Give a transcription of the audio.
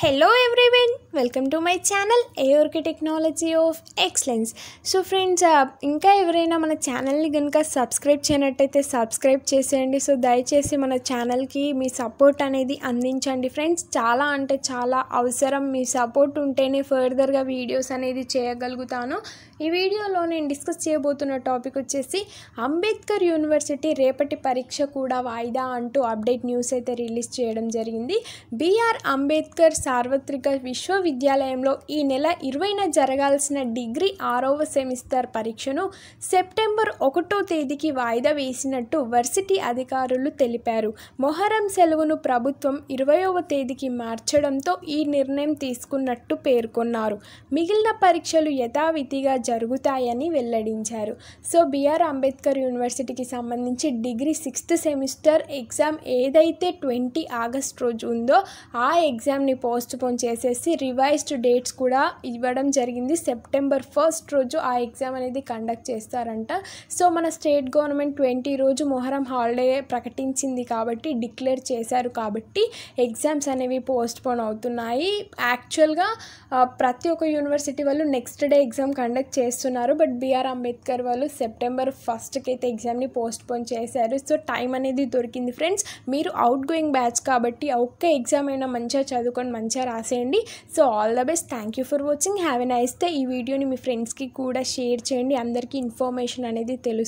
hello everyone welcome to my channel ఏఓర్కి technology of excellence so friends ఇంకా ఎవరైనా మన ఛానల్ని కనుక సబ్స్క్రైబ్ చేయనట్టయితే సబ్స్క్రైబ్ చేసేయండి సో దయచేసి మన ఛానల్కి మీ సపోర్ట్ అనేది అందించండి ఫ్రెండ్స్ చాలా అంటే చాలా అవసరం మీ సపోర్ట్ ఉంటేనే ఫర్దర్గా వీడియోస్ అనేది చేయగలుగుతాను ఈ వీడియోలో నేను డిస్కస్ చేయబోతున్న టాపిక్ వచ్చేసి అంబేద్కర్ యూనివర్సిటీ రేపటి పరీక్ష కూడా వాయిదా అంటూ అప్డేట్ న్యూస్ అయితే రిలీజ్ చేయడం జరిగింది బీఆర్ అంబేద్కర్ సార్వత్రిక విశ్వవిద్యాలయంలో ఈ నెల ఇరవైన జరగాల్సిన డిగ్రీ ఆరవ సెమిస్టర్ పరీక్షను సెప్టెంబర్ ఒకటో తేదీకి వాయిదా వేసినట్టు వర్సిటీ అధికారులు తెలిపారు మొహరం సెలవును ప్రభుత్వం ఇరవయవ తేదీకి మార్చడంతో ఈ నిర్ణయం తీసుకున్నట్టు పేర్కొన్నారు మిగిలిన పరీక్షలు యథావిధిగా జరుగుతాయని వెల్లడించారు సో బిఆర్ అంబేద్కర్ యూనివర్సిటీకి సంబంధించి డిగ్రీ సిక్స్త్ సెమిస్టర్ ఎగ్జామ్ ఏదైతే ట్వంటీ ఆగస్ట్ రోజు ఉందో ఆ ఎగ్జామ్ని పో పోస్ట్ పోన్ చేసేసి రివైజ్డ్ డేట్స్ కూడా ఇవ్వడం జరిగింది సెప్టెంబర్ ఫస్ట్ రోజు ఆ ఎగ్జామ్ అనేది కండక్ట్ చేస్తారంట సో మన స్టేట్ గవర్నమెంట్ ట్వంటీ రోజు మొహరం హాలిడే ప్రకటించింది కాబట్టి డిక్లేర్ చేశారు కాబట్టి ఎగ్జామ్స్ అనేవి పోస్ట్ పోన్ అవుతున్నాయి యాక్చువల్గా ప్రతి ఒక్క యూనివర్సిటీ వాళ్ళు నెక్స్ట్ డే ఎగ్జామ్ కండక్ట్ చేస్తున్నారు బట్ బిఆర్ అంబేద్కర్ వాళ్ళు సెప్టెంబర్ ఫస్ట్కి అయితే ఎగ్జామ్ని పోస్ట్ పోన్ చేశారు సో టైం అనేది దొరికింది ఫ్రెండ్స్ మీరు అవుట్ గోయింగ్ బ్యాచ్ కాబట్టి ఒక్క ఎగ్జామ్ అయినా మంచిగా చదువుకొని మంచి మంచిగా రాసేయండి so all the best thank you for watching have a nice ఈ వీడియోని మీ ఫ్రెండ్స్కి కూడా షేర్ చేయండి అందరికీ ఇన్ఫర్మేషన్ అనేది తెలుసు